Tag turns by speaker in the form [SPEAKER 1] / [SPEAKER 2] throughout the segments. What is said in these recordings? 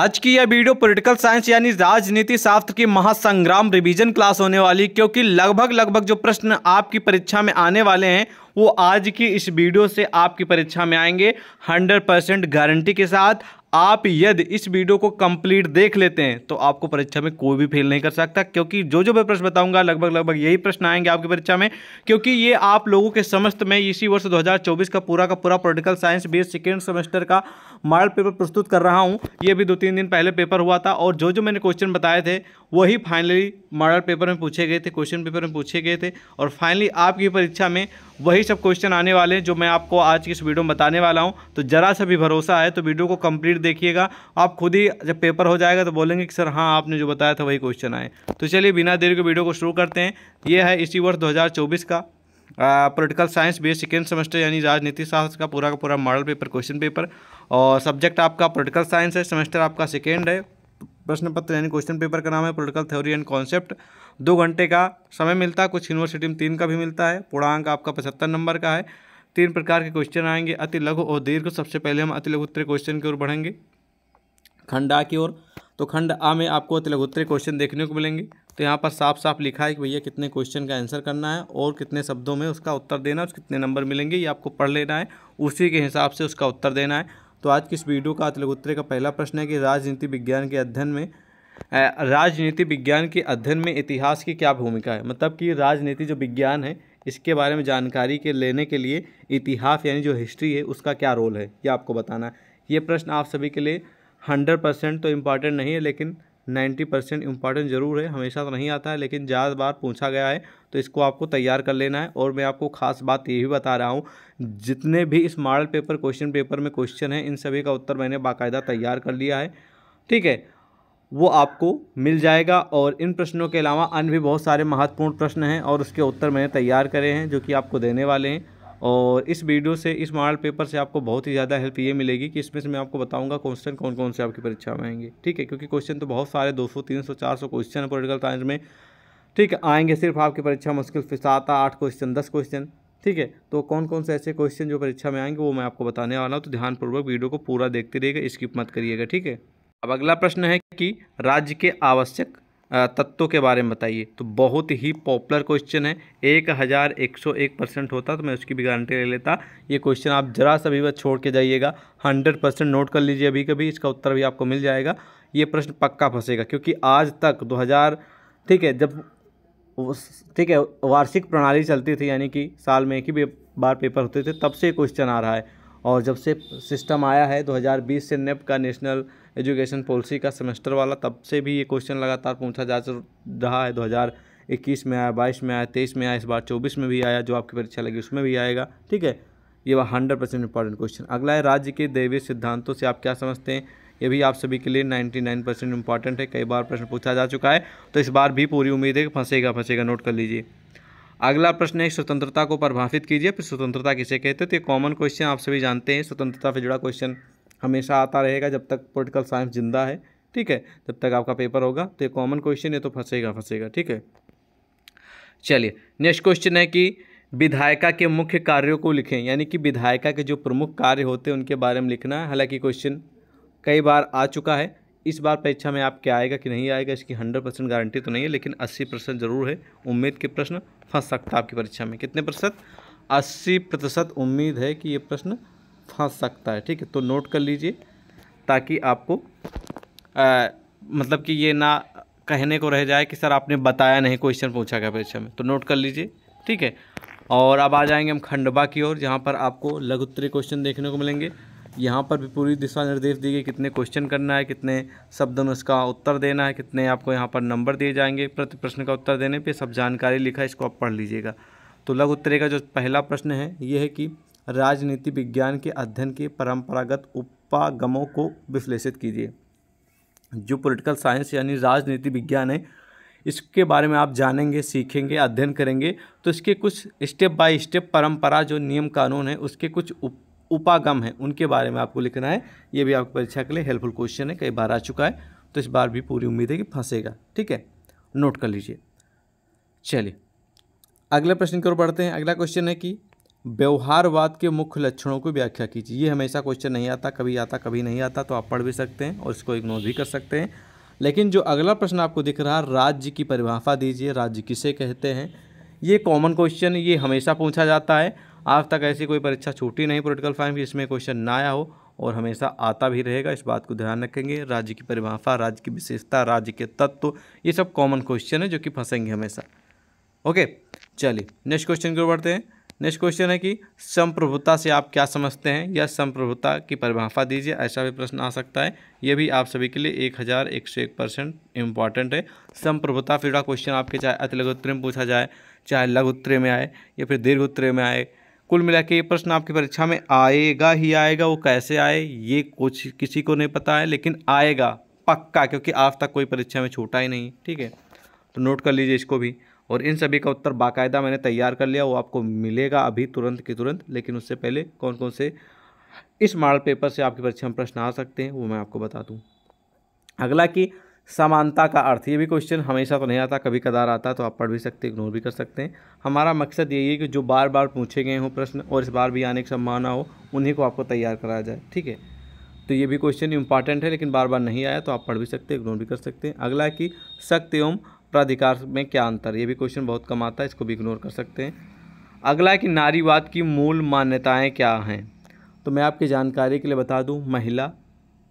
[SPEAKER 1] आज की यह वीडियो पॉलिटिकल साइंस यानी राजनीति शास्त्र की महासंग्राम रिवीजन क्लास होने वाली क्योंकि लगभग लगभग जो प्रश्न आपकी परीक्षा में आने वाले हैं वो आज की इस वीडियो से आपकी परीक्षा में आएंगे 100 परसेंट गारंटी के साथ आप यदि इस वीडियो को कंप्लीट देख लेते हैं तो आपको परीक्षा में कोई भी फेल नहीं कर सकता क्योंकि जो जो मैं प्रश्न बताऊंगा लगभग लगभग यही प्रश्न आएंगे आपकी परीक्षा में क्योंकि ये आप लोगों के समस्त में इसी वर्ष 2024 का पूरा का पूरा political science B second semester का मॉडल पेपर प्रस्तुत कर रहा हूँ ये भी दो तीन दिन पहले पेपर हुआ था और जो जो मैंने क्वेश्चन बताए थे वही फाइनली मॉडल पेपर में पूछे गए थे क्वेश्चन पेपर में पूछे गए थे और फाइनली आपकी परीक्षा में वही यही सब क्वेश्चन आने वाले हैं जो मैं आपको आज की इस वीडियो में बताने वाला हूं तो ज़रा सा भी भरोसा है तो वीडियो को कंप्लीट देखिएगा आप खुद ही जब पेपर हो जाएगा तो बोलेंगे कि सर हाँ आपने जो बताया था वही क्वेश्चन आए तो चलिए बिना देर के वीडियो को शुरू करते हैं ये है इसी वर्ष दो का political science B second semester यानी राजनीति शास्त्र का पूरा का पूरा मॉडल पेपर क्वेश्चन पेपर और सब्जेक्ट आपका पोलिटिकल साइंस है सेमेस्टर आपका सेकेंड है प्रश्न पत्र यानी क्वेश्चन पेपर का नाम है पोलिटिकल थ्योरी एंड कॉन्सेप्ट दो घंटे का समय मिलता है कुछ यूनिवर्सिटी में तीन का भी मिलता है पूर्णांक आपका पचहत्तर नंबर का है तीन प्रकार के क्वेश्चन आएंगे अति लघु और दीर्घ सबसे पहले हम अति लघुत्तरीय क्वेश्चन की ओर बढ़ेंगे खंड आ की ओर तो खंड आ में आपको अति लघुत्तरीय क्वेश्चन देखने को मिलेंगे तो यहाँ पर साफ साफ लिखा है कि भैया कितने क्वेश्चन का आंसर करना है और कितने शब्दों में उसका उत्तर देना है कितने नंबर मिलेंगे ये आपको पढ़ लेना है उसी के हिसाब से उसका उत्तर देना है तो आज की इस वीडियो का अति लघुत्तरीय का पहला प्रश्न है कि राजनीति विज्ञान के अध्ययन में राजनीति विज्ञान के अध्ययन में इतिहास की क्या भूमिका है मतलब कि राजनीति जो विज्ञान है इसके बारे में जानकारी के लेने के लिए इतिहास यानी जो हिस्ट्री है उसका क्या रोल है ये आपको बताना है ये प्रश्न आप सभी के लिए हंड्रेड परसेंट तो इम्पॉर्टेंट नहीं है लेकिन नाइन्टी परसेंट इम्पॉर्टेंट जरूर है हमेशा तो नहीं आता है लेकिन ज़्यादा बार पूछा गया है तो इसको आपको तैयार कर लेना है और मैं आपको खास बात ये भी बता रहा हूँ जितने भी इस मॉडल पेपर क्वेश्चन पेपर में क्वेश्चन है इन सभी का उत्तर मैंने बाकायदा तैयार कर लिया है ठीक है वो आपको मिल जाएगा और इन प्रश्नों के अलावा अन्य भी बहुत सारे महत्वपूर्ण प्रश्न हैं और उसके उत्तर मैंने तैयार करे हैं जो कि आपको देने वाले हैं और इस वीडियो से इस मॉडल पेपर से आपको बहुत ही ज़्यादा हेल्प ये मिलेगी कि इसमें से मैं आपको बताऊंगा क्वेश्चन कौन कौन से आपकी परीक्षा में आएंगे ठीक है क्योंकि क्वेश्चन तो बहुत सारे 200 300 400 क्वेश्चन है पोलिटिकल साइंस में ठीक है आएंगे सिर्फ आपकी परीक्षा मुश्किल से सात आठ क्वेश्चन दस क्वेश्चन ठीक है तो कौन कौन से ऐसे क्वेश्चन जो परीक्षा में आएंगे वो मैं आपको बताने वाला हूँ तो ध्यानपूर्वक वीडियो को पूरा देखते रहिएगा स्किप मत करिएगा ठीक है अब अगला प्रश्न है कि राज्य के आवश्यक तत्वों के बारे में बताइए तो बहुत ही पॉपुलर क्वेश्चन है एक हज़ार एक सौ एक परसेंट होता तो मैं उसकी भी गारंटी ले लेता ये क्वेश्चन आप ज़रा सा भी बस छोड़ के जाइएगा हंड्रेड परसेंट नोट कर लीजिए अभी कभी इसका उत्तर भी आपको मिल जाएगा ये प्रश्न पक्का फंसेगा क्योंकि आज तक दो हज़ार ठीक है जब ठीक है वार्षिक प्रणाली चलती थी यानी कि साल में एक ही बार पेपर होते थे तब से क्वेश्चन आ रहा है और जब से सिस्टम आया है दो से नेप का नेशनल एजुकेशन पॉलिसी का सेमेस्टर वाला तब से भी ये क्वेश्चन लगातार पूछा जा रहा है दो हज़ार इक्कीस में आया बाईस में आया तेईस में आया इस बार चौबीस में भी आया जो आपकी परीक्षा लगी उसमें भी आएगा ठीक है ये वह हंड्रेड परसेंट इंपॉर्टेंट क्वेश्चन अगला है राज्य के दैवीय सिद्धांतों से आप क्या समझते हैं ये भी आप सभी के लिए नाइन परसेंट इंपॉर्टेंट है कई बार प्रश्न पूछा जा चुका है तो इस बार भी पूरी उम्मीद है कि फंसेगा फंसेगा नोट कर लीजिए अगला प्रश्न है स्वतंत्रता को परिभाषित कीजिए फिर स्वतंत्रता किसे कहते हैं तो ये कॉमन क्वेश्चन आप सभी जानते हैं स्वतंत्रता से जुड़ा क्वेश्चन हमेशा आता रहेगा जब तक पोलिटिकल साइंस जिंदा है ठीक है जब तक आपका पेपर होगा तो ये कॉमन क्वेश्चन है तो फंसेगा फंसेगा ठीक है चलिए नेक्स्ट क्वेश्चन है कि विधायिका के मुख्य कार्यों को लिखें यानी कि विधायिका के जो प्रमुख कार्य होते हैं उनके बारे में लिखना है हालांकि क्वेश्चन कई बार आ चुका है इस बार परीक्षा में आप क्या आएगा कि नहीं आएगा इसकी हंड्रेड परसेंट गारंटी तो नहीं है लेकिन अस्सी परसेंट जरूर है उम्मीद के प्रश्न फंस सकता है आपकी परीक्षा में कितने प्रतिशत अस्सी प्रतिशत उम्मीद है कि ये प्रश्न फंस सकता है ठीक है तो नोट कर लीजिए ताकि आपको आ, मतलब कि ये ना कहने को रह जाए कि सर आपने बताया नहीं क्वेश्चन पूछा गया परीक्षा में तो नोट कर लीजिए ठीक है और अब आ जाएंगे हम खंडवा की ओर जहाँ पर आपको लघुत्तरी क्वेश्चन देखने को मिलेंगे यहाँ पर भी पूरी दिशा निर्देश दिए गए कितने क्वेश्चन करना है कितने शब्दों में उसका उत्तर देना है कितने आपको यहाँ पर नंबर दिए जाएंगे प्रति प्रश्न का उत्तर देने पे सब जानकारी लिखा है इसको आप पढ़ लीजिएगा तो लघु उत्तरे का जो पहला प्रश्न है ये है कि राजनीति विज्ञान के अध्ययन के परंपरागत उपागमों को विश्लेषित कीजिए जो पॉलिटिकल साइंस यानी राजनीति विज्ञान है इसके बारे में आप जानेंगे सीखेंगे अध्ययन करेंगे तो इसके कुछ स्टेप बाय स्टेप परंपरा जो नियम कानून है उसके कुछ उप, उपागम हैं उनके बारे में आपको लिखना है ये भी आपकी परीक्षा के लिए हेल्पफुल क्वेश्चन है कई बार आ चुका है तो इस बार भी पूरी उम्मीद है कि फंसेगा ठीक है नोट कर लीजिए चलिए अगले प्रश्न की ओर बढ़ते हैं अगला क्वेश्चन है कि व्यवहारवाद के मुख्य लक्षणों की व्याख्या कीजिए ये हमेशा क्वेश्चन नहीं आता कभी आता कभी नहीं आता तो आप पढ़ भी सकते हैं और इसको इग्नोर भी कर सकते हैं लेकिन जो अगला प्रश्न आपको दिख रहा है राज्य की परिभाषा दीजिए राज्य किसे कहते हैं ये कॉमन क्वेश्चन ये हमेशा पूछा जाता है आज तक ऐसी कोई परीक्षा छूटी नहीं पोलिटिकल साइंस की इसमें क्वेश्चन ना आया हो और हमेशा आता भी रहेगा इस बात को ध्यान रखेंगे राज्य की परिभाषा राज्य की विशेषता राज्य के तत्व ये सब कॉमन क्वेश्चन है जो कि फंसेंगे हमेशा ओके चलिए नेक्स्ट क्वेश्चन की ओर बढ़ते हैं नेक्स्ट क्वेश्चन है कि संप्रभुता से आप क्या समझते हैं या संप्रभुता की परिभाषा दीजिए ऐसा भी प्रश्न आ सकता है ये भी आप सभी के लिए एक हज़ार एक सौ एक परसेंट इंपॉर्टेंट है संप्रभुता फिर क्वेश्चन आपके चाहे अति लघु उत्तर में पूछा जाए चाहे लघु उत्तरे में आए या फिर दीर्घ उत्तरी में आए कुल मिला के ये प्रश्न आपकी परीक्षा में आएगा ही आएगा वो कैसे आए ये कुछ किसी को नहीं पता है लेकिन आएगा पक्का क्योंकि आज तक कोई परीक्षा में छूटा ही नहीं ठीक है तो नोट कर लीजिए इसको भी और इन सभी का उत्तर बाकायदा मैंने तैयार कर लिया वो आपको मिलेगा अभी तुरंत के तुरंत लेकिन उससे पहले कौन कौन से इस मॉडल पेपर से आपकी परीक्षा में प्रश्न आ सकते हैं वो मैं आपको बता दूँ अगला कि समानता का अर्थ ये भी क्वेश्चन हमेशा तो नहीं आता कभी कदार आता तो आप पढ़ भी सकते इग्नोर भी कर सकते हैं हमारा मकसद यही है कि जो बार बार पूछे गए हों प्रश्न और इस बार भी आने की संभावना हो उन्हीं को आपको तैयार कराया जाए ठीक है तो ये भी क्वेश्चन इंपॉर्टेंट है लेकिन बार बार नहीं आया तो आप पढ़ भी सकते इग्नोर भी कर सकते हैं अगला कि सत्य एवं प्राधिकार में क्या अंतर ये भी क्वेश्चन बहुत कम आता है इसको भी इग्नोर कर सकते हैं अगला है कि नारीवाद की मूल मान्यताएं क्या हैं तो मैं आपकी जानकारी के लिए बता दूं महिला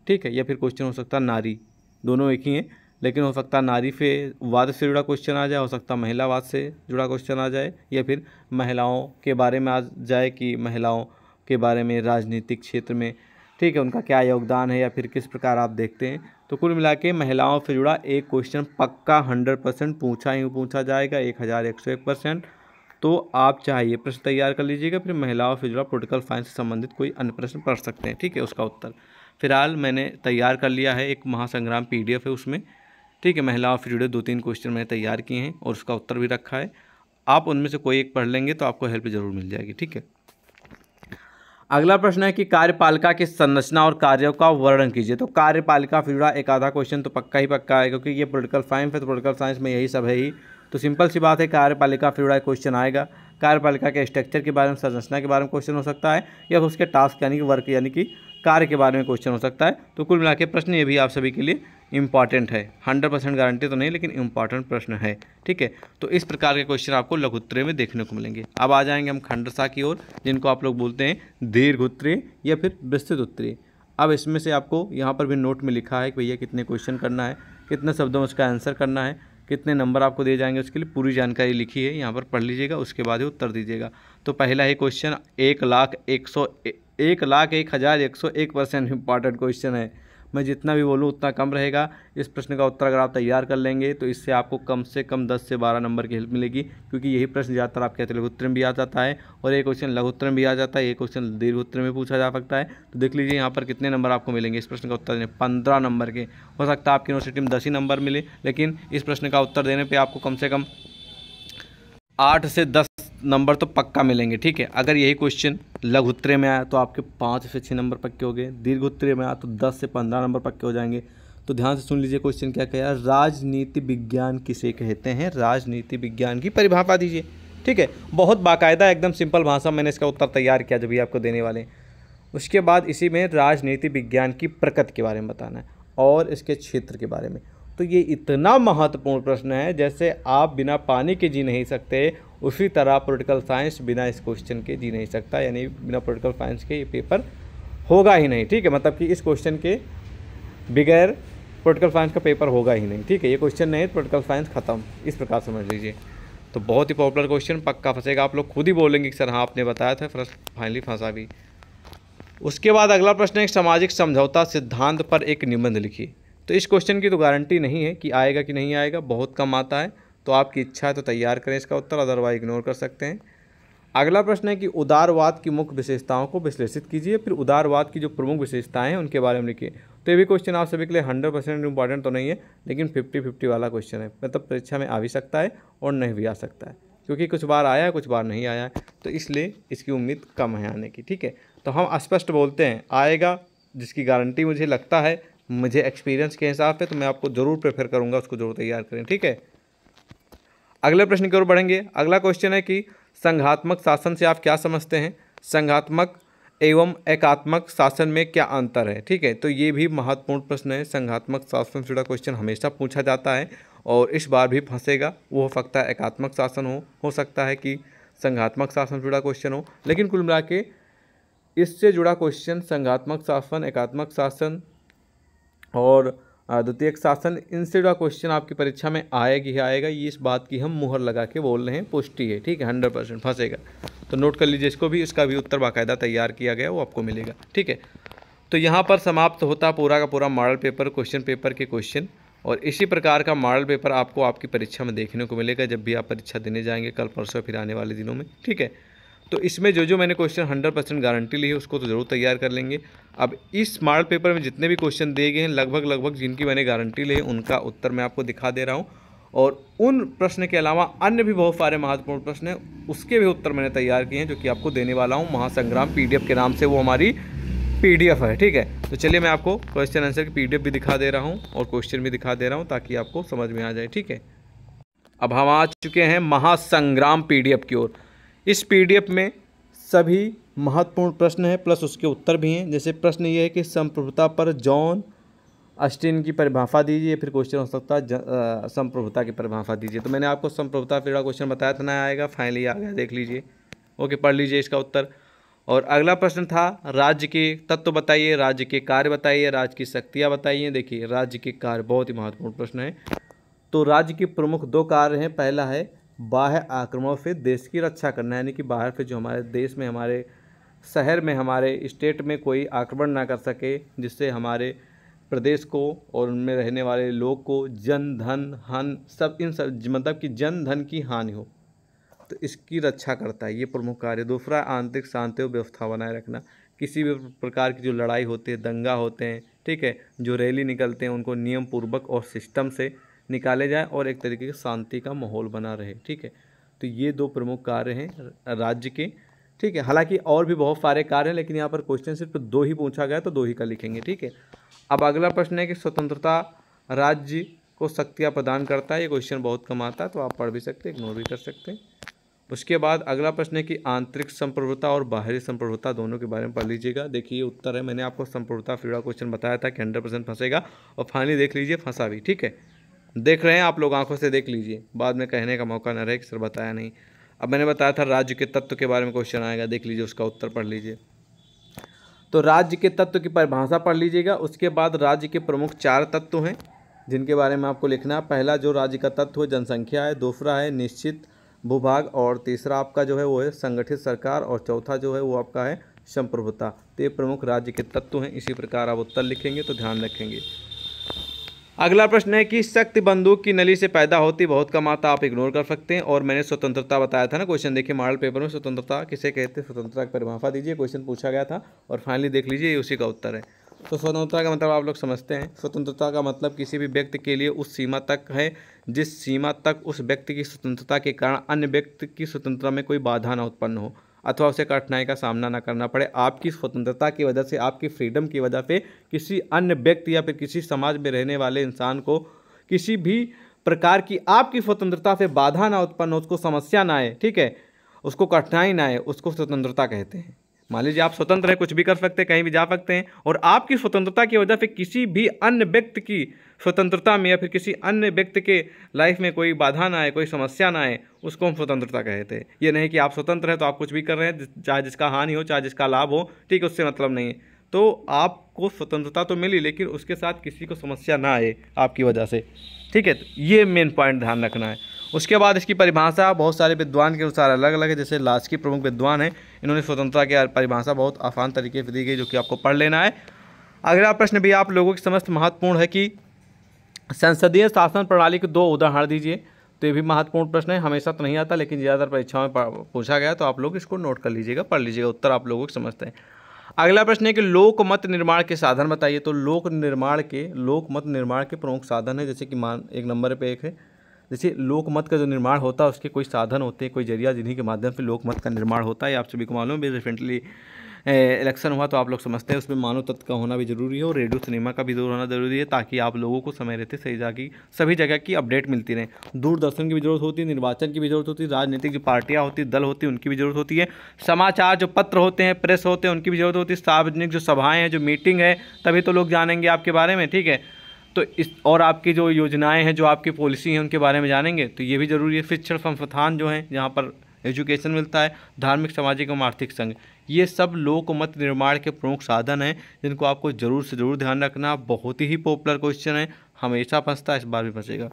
[SPEAKER 1] ठीक है या फिर क्वेश्चन हो सकता नारी दोनों एक ही हैं लेकिन हो सकता नारी से वाद से जुड़ा क्वेश्चन आ जाए हो सकता महिलावाद से जुड़ा क्वेश्चन आ जाए या फिर महिलाओं के बारे में आ जाए कि महिलाओं के बारे में राजनीतिक क्षेत्र में ठीक है उनका क्या योगदान है या फिर किस प्रकार आप देखते हैं तो कुल मिला महिलाओं से जुड़ा एक क्वेश्चन पक्का हंड्रेड परसेंट पूछा ही पूछा जाएगा एक हज़ार एक सौ एक परसेंट तो आप चाहिए प्रश्न तैयार कर लीजिएगा फिर महिलाओं से जुड़ा पोलिटिकल साइंस से संबंधित कोई अन्य प्रश्न पढ़ सकते हैं ठीक है उसका उत्तर फिलहाल मैंने तैयार कर लिया है एक महासंग्राम पी है उसमें ठीक है महिलाओं से जुड़े दो तीन क्वेश्चन मैंने तैयार किए हैं और उसका उत्तर भी रखा है आप उनमें से कोई एक पढ़ लेंगे तो आपको हेल्प ज़रूर मिल जाएगी ठीक है अगला प्रश्न है कि कार्यपालिका की संरचना और कार्यों का वर्णन कीजिए तो कार्यपालिका फिर एक आधा क्वेश्चन तो पक्का ही पक्का है क्योंकि ये पोलिटिकल साइंस है तो पोलिटिकल साइंस में यही सब है ही तो सिंपल सी बात है कार्यपालिका फिर क्वेश्चन आएगा कार्यपालिका के स्ट्रक्चर के बारे में संरचना के बारे में क्वेश्चन हो सकता है या उसके टास्क यानी कि वर्क यानी कि कार्य के बारे में क्वेश्चन हो सकता है तो कुल मिला प्रश्न ये भी आप सभी के लिए इम्पॉर्टेंट है हंड्रेड परसेंट गारंटी तो नहीं लेकिन इम्पॉर्टेंट प्रश्न है ठीक है तो इस प्रकार के क्वेश्चन आपको लघुत्तरे में देखने को मिलेंगे अब आ जाएंगे हम खंडसा की ओर जिनको आप लोग बोलते हैं दीर्घ उत्तरीय या फिर विस्तृत उत्तरी अब इसमें से आपको यहाँ पर भी नोट में लिखा है कि भैया कितने क्वेश्चन करना है कितने शब्दों में उसका आंसर करना है कितने नंबर आपको दिए जाएंगे उसके लिए पूरी जानकारी लिखी है यहाँ पर पढ़ लीजिएगा उसके बाद ही उत्तर दीजिएगा तो पहला ही क्वेश्चन एक लाख एक सौ एक लाख एक हज़ार एक सौ एक परसेंट इंपॉर्टेंट क्वेश्चन है मैं जितना भी बोलूँ उतना कम रहेगा इस प्रश्न का उत्तर अगर आप तैयार कर लेंगे तो इससे आपको कम से कम दस से बारह नंबर की हेल्प मिलेगी क्योंकि यही प्रश्न ज़्यादातर आपके हाथ लघुत्तर में भी आ जाता है और एक क्वेश्चन लघुत्तर में भी आ जाता है एक क्वेश्चन दीर्घोत्तर में पूछा जा सकता है तो देख लीजिए यहाँ पर कितने नंबर आपको मिलेंगे इस प्रश्न का उत्तर देने पंद्रह नंबर के हो सकता है आपकी यूनिवर्सिटी में दस ही नंबर मिले लेकिन इस प्रश्न का उत्तर देने पर आपको कम से कम आठ से दस नंबर तो पक्का मिलेंगे ठीक है अगर यही क्वेश्चन लघु उत्तरे में आया तो आपके पाँच से छः नंबर पक्के हो गए दीर्घ उत्तरे में आया तो दस से पंद्रह नंबर पक्के हो जाएंगे तो ध्यान से सुन लीजिए क्वेश्चन क्या कह राजनीति विज्ञान किसे कहते हैं राजनीति विज्ञान की परिभाषा दीजिए ठीक है बहुत बाकायदा एकदम सिंपल भाषा मैंने इसका उत्तर तैयार किया जब भी आपको देने वाले उसके बाद इसी में राजनीति विज्ञान की प्रकृति के बारे में बताना है और इसके क्षेत्र के बारे में तो ये इतना महत्वपूर्ण प्रश्न है जैसे आप बिना पानी के जी नहीं सकते उसी तरह पोलिटिकल साइंस बिना इस क्वेश्चन के जी नहीं सकता यानी बिना पोलिटिकल साइंस के ये पेपर होगा ही नहीं ठीक है मतलब कि इस क्वेश्चन के बगैर पोलिटिकल साइंस का पेपर होगा ही नहीं ठीक है ये क्वेश्चन नहीं पोलिटिकल साइंस खत्म इस प्रकार समझ लीजिए तो बहुत ही पॉपुलर क्वेश्चन पक्का फंसेगा आप लोग खुद ही बोलेंगे कि सर हाँ आपने बताया था फर्स्ट फाइनली फंसा भी उसके बाद अगला प्रश्न है सामाजिक समझौता सिद्धांत पर एक निबंध लिखिए तो इस क्वेश्चन की तो गारंटी नहीं है कि आएगा कि नहीं आएगा बहुत कम आता है तो आपकी इच्छा है तो तैयार करें इसका उत्तर अदरवाइज इग्नोर कर सकते हैं अगला प्रश्न है कि उदारवाद की मुख्य विशेषताओं को विश्लेषित कीजिए फिर उदारवाद की जो प्रमुख विशेषताएं हैं उनके बारे में लिखिए तो ये भी क्वेश्चन आप सभी के लिए हंड्रेड परसेंट इंपॉर्टेंट तो नहीं है लेकिन फिफ्टी फिफ्टी वाला क्वेश्चन है मतलब परीक्षा में आ भी सकता है और नहीं भी आ सकता है क्योंकि कुछ बार आया है कुछ बार नहीं आया है तो इसलिए इसकी उम्मीद कम है आने की ठीक है तो हम स्पष्ट बोलते हैं आएगा जिसकी गारंटी मुझे लगता है मुझे एक्सपीरियंस के हिसाब से तो मैं आपको ज़रूर प्रेफर करूँगा उसको जरूर तैयार करें ठीक है अगले प्रश्न की ओर बढ़ेंगे अगला क्वेश्चन है कि संघात्मक शासन से आप क्या समझते हैं संघात्मक एवं एकात्मक शासन में क्या अंतर है ठीक है तो ये भी महत्वपूर्ण प्रश्न है संघात्मक शासन से जुड़ा क्वेश्चन हमेशा पूछा जाता है और इस बार भी फंसेगा वो हो सकता है एकात्मक शासन हो हो सकता है कि संघात्मक शासन से जुड़ा क्वेश्चन हो लेकिन कुल मिला के इससे जुड़ा क्वेश्चन संघात्मक शासन एकात्मक शासन और द्वितीय शासन इनसे का क्वेश्चन आपकी परीक्षा में आएगी ही आएगा ये इस बात की हम मुहर लगा के बोल रहे हैं पुष्टि है ठीक है हंड्रेड परसेंट फंसेगा तो नोट कर लीजिए इसको भी इसका भी उत्तर बाकायदा तैयार किया गया वो आपको मिलेगा ठीक है तो यहाँ पर समाप्त होता पूरा का पूरा मॉडल पेपर क्वेश्चन पेपर के क्वेश्चन और इसी प्रकार का मॉडल पेपर आपको आपकी परीक्षा में देखने को मिलेगा जब भी आप परीक्षा देने जाएंगे कल परसों फिर आने वाले दिनों में ठीक है तो इसमें जो जो मैंने क्वेश्चन हंड्रेड परसेंट गारंटी ली है उसको तो ज़रूर तैयार कर लेंगे अब इस स्मार्ट पेपर में जितने भी क्वेश्चन दिए गए हैं लगभग लगभग जिनकी मैंने गारंटी ली है उनका उत्तर मैं आपको दिखा दे रहा हूँ और उन प्रश्न के अलावा अन्य भी बहुत सारे महत्वपूर्ण प्रश्न हैं उसके भी उत्तर मैंने तैयार किए हैं जो कि आपको देने वाला हूँ महासंग्राम पीडीएफ के नाम से वो हमारी पीडीएफ है ठीक है तो चलिए मैं आपको क्वेश्चन आंसर की पी भी दिखा दे रहा हूँ और क्वेश्चन भी दिखा दे रहा हूँ ताकि आपको समझ में आ जाए ठीक है अब हम आ चुके हैं महासंग्राम पी की ओर इस पीडीएफ में सभी महत्वपूर्ण प्रश्न हैं प्लस उसके उत्तर भी हैं जैसे प्रश्न ये है कि संप्रभुता पर जॉन अस्टिन की परिभाषा दीजिए फिर क्वेश्चन हो सकता है संप्रभुता की परिभाषा दीजिए तो मैंने आपको संप्रभुता फिर क्वेश्चन बताया था ना आएगा फाइनली आ गया देख लीजिए ओके पढ़ लीजिए इसका उत्तर और अगला प्रश्न था राज्य के तत्व बताइए राज्य के कार्य बताइए राज्य की शक्तियाँ बताइए देखिए राज्य के कार्य बहुत ही महत्वपूर्ण प्रश्न है तो राज्य के प्रमुख दो कार्य हैं पहला है बाह्य आक्रमणों से देश की रक्षा करना यानी कि बाहर से जो हमारे देश में हमारे शहर में हमारे स्टेट में कोई आक्रमण ना कर सके जिससे हमारे प्रदेश को और उनमें रहने वाले लोग को जन धन हन सब इन सब मतलब कि जन धन की हानि हो तो इसकी रक्षा करता है ये प्रमुख कार्य दूसरा आंतरिक शांति और व्यवस्था बनाए रखना किसी भी प्रकार की जो लड़ाई होती है दंगा होते हैं ठीक है जो रैली निकलते हैं उनको नियम पूर्वक और सिस्टम से निकाले जाए और एक तरीके की शांति का माहौल बना रहे ठीक है तो ये दो प्रमुख कार्य हैं राज्य के ठीक है हालांकि और भी बहुत सारे कार्य हैं लेकिन यहाँ पर क्वेश्चन सिर्फ दो ही पूछा गया तो दो ही का लिखेंगे ठीक है अब अगला प्रश्न है कि स्वतंत्रता राज्य को शक्तियाँ प्रदान करता है ये क्वेश्चन बहुत कम आता है तो आप पढ़ भी सकते हैं इग्नोर भी कर सकते हैं उसके बाद अगला प्रश्न है कि आंतरिक संप्रभुता और बाहरी संप्रभुता दोनों के बारे में पढ़ लीजिएगा देखिए उत्तर है मैंने आपको संप्रभुता फिर क्वेश्चन बताया था कि हंड्रेड परसेंट फंसेगा और फाइनली देख लीजिए फंसा भी ठीक है देख रहे हैं आप लोग आंखों से देख लीजिए बाद में कहने का मौका ना रहे कि सर बताया नहीं अब मैंने बताया था राज्य के तत्व के बारे में क्वेश्चन आएगा देख लीजिए उसका उत्तर पढ़ लीजिए तो राज्य के तत्व की परिभाषा पढ़ लीजिएगा उसके बाद राज्य के प्रमुख चार तत्व हैं जिनके बारे में आपको लिखना है पहला जो राज्य का तत्व है जनसंख्या है दूसरा है निश्चित भूभाग और तीसरा आपका जो है वो है संगठित सरकार और चौथा जो है वो आपका है संप्रभुता तो ये प्रमुख राज्य के तत्व हैं इसी प्रकार आप उत्तर लिखेंगे तो ध्यान रखेंगे अगला प्रश्न है कि सख्त बंदूक की नली से पैदा होती बहुत कम आता आप इग्नोर कर सकते हैं और मैंने स्वतंत्रता बताया था ना क्वेश्चन देखिए मॉडल पेपर में स्वतंत्रता किसे कहते हैं स्वतंत्रता की परिभाषा दीजिए क्वेश्चन पूछा गया था और फाइनली देख लीजिए उसी का उत्तर है तो स्वतंत्रता का मतलब आप लोग समझते हैं स्वतंत्रता का मतलब किसी भी व्यक्ति के लिए उस सीमा तक है जिस सीमा तक उस व्यक्ति की स्वतंत्रता के कारण अन्य व्यक्ति की स्वतंत्रता में कोई बाधा ना उत्पन्न हो अथवा उसे कठिनाई का सामना ना करना पड़े आपकी स्वतंत्रता की वजह से आपकी फ्रीडम की वजह से किसी अन्य व्यक्ति या फिर किसी समाज में रहने वाले इंसान को किसी भी प्रकार की आपकी स्वतंत्रता से बाधा ना उत्पन्न हो उसको समस्या ना आए ठीक है उसको कठिनाई ना आए उसको स्वतंत्रता कहते हैं मान लीजिए आप स्वतंत्र हैं कुछ भी कर सकते हैं कहीं भी जा सकते हैं और आपकी स्वतंत्रता की वजह से किसी भी अन्य व्यक्ति की स्वतंत्रता में या फिर किसी अन्य व्यक्ति के लाइफ में कोई बाधा ना आए कोई समस्या ना आए उसको हम स्वतंत्रता कहते हैं ये नहीं कि आप स्वतंत्र हैं तो आप कुछ भी कर रहे हैं चाहे जिसका हानि हो चाहे जिसका लाभ हो ठीक है उससे मतलब नहीं है तो आपको स्वतंत्रता तो मिली लेकिन उसके साथ किसी को समस्या ना आए आपकी वजह से ठीक है तो ये मेन पॉइंट ध्यान रखना है उसके बाद इसकी परिभाषा बहुत सारे विद्वान के अनुसार अलग अलग है जैसे लास्ट की प्रमुख विद्वान है इन्होंने स्वतंत्रता की परिभाषा बहुत आसान तरीके से दी गई जो कि आपको पढ़ लेना है अगला प्रश्न भी आप लोगों के समस्त महत्वपूर्ण है कि संसदीय शासन प्रणाली के दो उदाहरण दीजिए तो ये भी महत्वपूर्ण प्रश्न है हमेशा तो नहीं आता लेकिन ज़्यादातर परीक्षाओं में पूछा गया तो आप लोग इसको नोट कर लीजिएगा पढ़ लीजिएगा उत्तर आप लोगों को समझते हैं अगला प्रश्न है कि लोक मत निर्माण के साधन बताइए तो लोक निर्माण के लोक मत निर्माण के प्रमुख साधन है जैसे कि मान एक नंबर पे एक है जैसे लोकमत का जो निर्माण होता है उसके कोई साधन होते हैं कोई जरिया जिन्हीं के माध्यम से लोकमत का निर्माण होता है आप सभी को मालूम भी रिसेंटली इलेक्शन हुआ तो आप लोग समझते हैं उसमें मानव तत्व का होना भी जरूरी है और रेडियो सिनेमा का भी जरूर होना जरूरी है ताकि आप लोगों को समय रहते सही जगह सभी जगह की अपडेट मिलती रहे दूरदर्शन की भी जरूरत होती है निर्वाचन की भी जरूरत होती है राजनीतिक जो पार्टियाँ होती दल होती है उनकी भी जरूरत होती है समाचार जो पत्र होते हैं प्रेस होते हैं उनकी भी जरूरत होती है सार्वजनिक जो सभाएँ हैं जो मीटिंग है तभी तो लोग जानेंगे आपके बारे में ठीक है तो इस और आपकी जो योजनाएं हैं जो आपकी पॉलिसी हैं उनके बारे में जानेंगे तो ये भी ज़रूरी है शिक्षण संस्थान जो हैं जहाँ पर एजुकेशन मिलता है धार्मिक सामाजिक एवं आर्थिक संघ ये सब लोक मत निर्माण के प्रमुख साधन हैं जिनको आपको ज़रूर से ज़रूर ध्यान रखना बहुत ही पॉपुलर क्वेश्चन है हमेशा फंसता है इस बार भी फंसेगा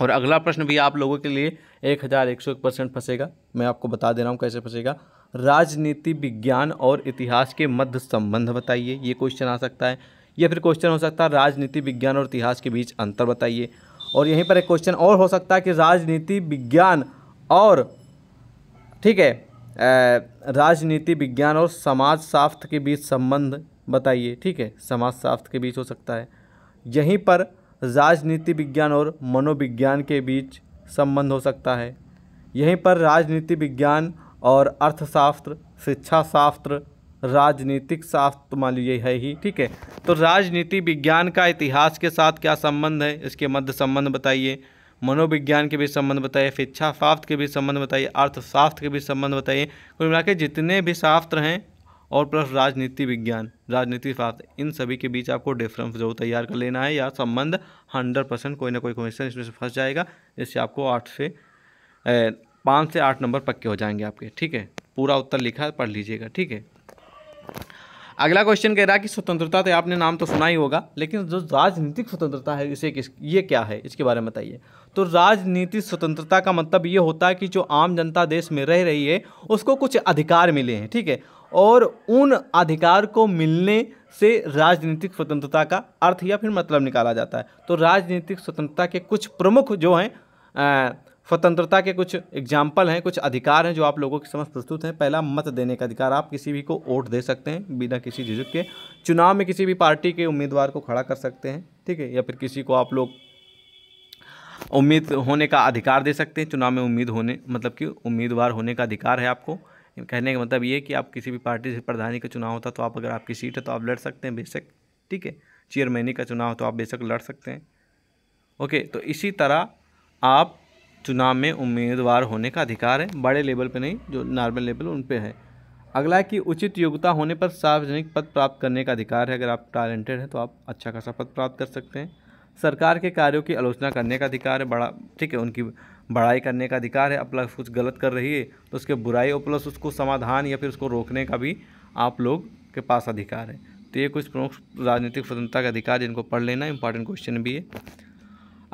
[SPEAKER 1] और अगला प्रश्न भी आप लोगों के लिए एक हज़ार एक सौ एक परसेंट फंसेगा मैं आपको बता दे रहा हूँ कैसे फंसेगा राजनीति विज्ञान और इतिहास के मध्य संबंध बताइए ये क्वेश्चन आ सकता है या फिर क्वेश्चन हो सकता है राजनीति विज्ञान और इतिहास के बीच अंतर बताइए और यहीं पर एक क्वेश्चन और हो सकता है कि राजनीति विज्ञान और ठीक है राजनीति विज्ञान और समाज शास्त्र के बीच संबंध बताइए ठीक है समाज शास्त्र के बीच हो सकता है यहीं पर राजनीति विज्ञान और मनोविज्ञान के बीच संबंध हो सकता है यहीं पर राजनीति विज्ञान और अर्थशास्त्र शिक्षा शास्त्र राजनीतिक शास्त्र मान लीजिए है ही ठीक है तो राजनीति विज्ञान का इतिहास के साथ क्या संबंध है इसके मध्य संबंध बताइए मनोविज्ञान के भी संबंध बताइए शिक्षा शास्त्र के भी संबंध बताइए अर्थशास्त्र के भी संबंध बताइए कुल मिला के जितने भी शास्त्र हैं और प्लस राजनीति विज्ञान राजनीति शास्त्र इन सभी के बीच आपको डिफरेंस जो तैयार कर लेना है या संबंध हंड्रेड परसेंट कोई ना कोई क्वेश्चन इसमें से फंस जाएगा इससे आपको आठ से पाँच से आठ नंबर पक्के हो जाएंगे आपके ठीक है पूरा उत्तर लिखा पढ़ लीजिएगा ठीक है अगला क्वेश्चन कह रहा है कि स्वतंत्रता तो आपने नाम तो सुना ही होगा लेकिन जो राजनीतिक स्वतंत्रता है इसे किस ये क्या है इसके बारे में बताइए तो राजनीतिक स्वतंत्रता का मतलब ये होता है कि जो आम जनता देश में रह रही है उसको कुछ अधिकार मिले हैं ठीक है और उन अधिकार को मिलने से राजनीतिक स्वतंत्रता का अर्थ या फिर मतलब निकाला जाता है तो राजनीतिक स्वतंत्रता के कुछ प्रमुख जो हैं स्वतंत्रता के कुछ एग्जाम्पल हैं कुछ अधिकार हैं जो आप लोगों के समक्ष प्रस्तुत हैं पहला मत देने का अधिकार आप किसी भी को वोट दे सकते हैं बिना किसी झिझक के चुनाव में किसी भी पार्टी के उम्मीदवार को खड़ा कर सकते हैं ठीक है या फिर किसी को आप लोग उम्मीद होने का अधिकार दे सकते हैं चुनाव में उम्मीद होने मतलब कि उम्मीदवार होने का अधिकार है आपको कहने का मतलब ये कि आप किसी भी पार्टी से प्रधानी का चुनाव होता तो आप अगर आपकी सीट है तो आप लड़ सकते हैं बेशक ठीक है चेयरमैनी का चुनाव हो तो आप बेशक लड़ सकते हैं ओके तो इसी तरह आप चुनाव में उम्मीदवार होने का अधिकार है बड़े लेवल पर नहीं जो नॉर्मल लेवल उन पर है अगला है कि उचित योग्यता होने पर सार्वजनिक पद प्राप्त करने का अधिकार है अगर आप टैलेंटेड हैं तो आप अच्छा खासा पद प्राप्त कर सकते हैं सरकार के कार्यों की आलोचना करने का अधिकार है बड़ा ठीक है उनकी बड़ाई करने का अधिकार है प्लस कुछ गलत कर रही है तो उसके बुराई और प्लस उसको समाधान या फिर उसको रोकने का भी आप लोग के पास अधिकार है तो ये कुछ प्रमुख राजनीतिक स्वतंत्रता का अधिकार जिनको पढ़ लेना इंपॉर्टेंट क्वेश्चन भी है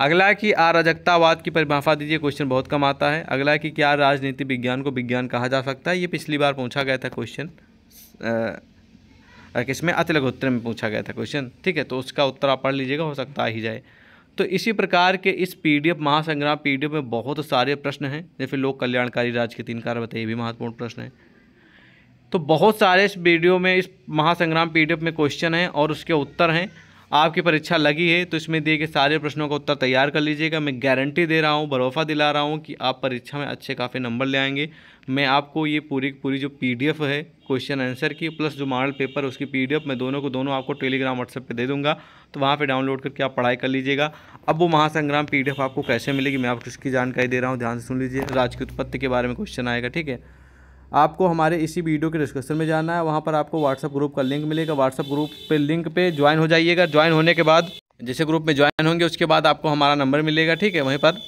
[SPEAKER 1] अगला है कि अराजकतावाद की परिभाषा दीजिए क्वेश्चन बहुत कम आता है अगला है कि क्या राजनीति विज्ञान को विज्ञान कहा जा सकता है ये पिछली बार पूछा गया था क्वेश्चन किसमें अतिलघोत्तर में पूछा गया था क्वेश्चन ठीक है तो उसका उत्तर आप पढ़ लीजिएगा हो सकता ही जाए तो इसी प्रकार के इस पीडीएफ महासंग्राम पीडीएफ में बहुत सारे प्रश्न हैं जैसे लोक कल्याणकारी राज्य के तीन कार्य बताइए भी महत्वपूर्ण प्रश्न है तो बहुत सारे इस वीडियो में इस महासंग्राम पीडीएफ में क्वेश्चन हैं और उसके उत्तर हैं आपकी परीक्षा लगी है तो इसमें दिए गए सारे प्रश्नों का उत्तर तैयार कर लीजिएगा मैं गारंटी दे रहा हूँ भरोसा दिला रहा हूँ कि आप परीक्षा में अच्छे काफ़ी नंबर ले आएंगे मैं आपको ये पूरी पूरी जो पीडीएफ है क्वेश्चन आंसर की प्लस जो मॉडल पेपर उसकी पीडीएफ मैं दोनों को दोनों आपको टेलीग्राम व्हाट्सएप पे दे दूंगा तो वहाँ पे डाउनलोड करके आप पढ़ाई कर लीजिएगा अब वो महासंग्राम पीडीएफ आपको कैसे मिलेगी मैं आपको इसकी जानकारी दे रहा हूँ ध्यान से सुन लीजिए राजकीय उत्पत्ति के बारे में क्वेश्चन आएगा ठीक है आपको हमारे इसी वीडियो के डिस्क्रिप्शन में जाना है वहाँ पर आपको व्हाट्सअप ग्रुप का लिंक मिलेगा व्हाट्सअप ग्रुप पे लिंक पे ज्वाइन हो जाइएगा ज्वाइन होने के बाद जैसे ग्रुप में ज्वाइन होंगे उसके बाद आपको हमारा नंबर मिलेगा ठीक है वहीं पर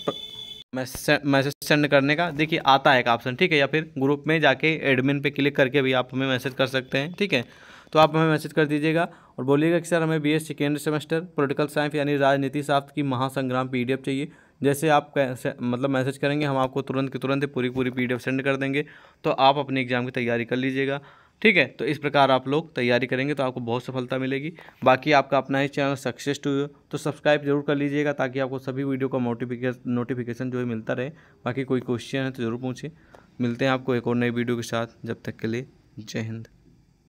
[SPEAKER 1] मैसेज सेंड करने का देखिए आता है एक ऑप्शन ठीक है या फिर ग्रुप में जाके एडमिन पे क्लिक करके भी आप हमें मैसेज कर सकते हैं ठीक है तो आप हमें मैसेज कर दीजिएगा और बोलिएगा कि सर हमें B S second semester political science यानी राजनीति शास्त्र की महासंग्राम पी चाहिए जैसे आप कैसे मतलब मैसेज करेंगे हम आपको तुरंत के तुरंत पूरी पूरी पी सेंड कर देंगे तो आप अपने एग्ज़ाम की तैयारी कर लीजिएगा ठीक है तो इस प्रकार आप लोग तैयारी करेंगे तो आपको बहुत सफलता मिलेगी बाकी आपका अपना ही चैनल सक्सेस टू तो सब्सक्राइब जरूर कर लीजिएगा ताकि आपको सभी वीडियो का नोटिफिकेशन नोटिफिकेशन जो है मिलता रहे बाकी कोई क्वेश्चन है तो ज़रूर पूछें मिलते हैं आपको एक और नई वीडियो के साथ जब तक के लिए जय हिंद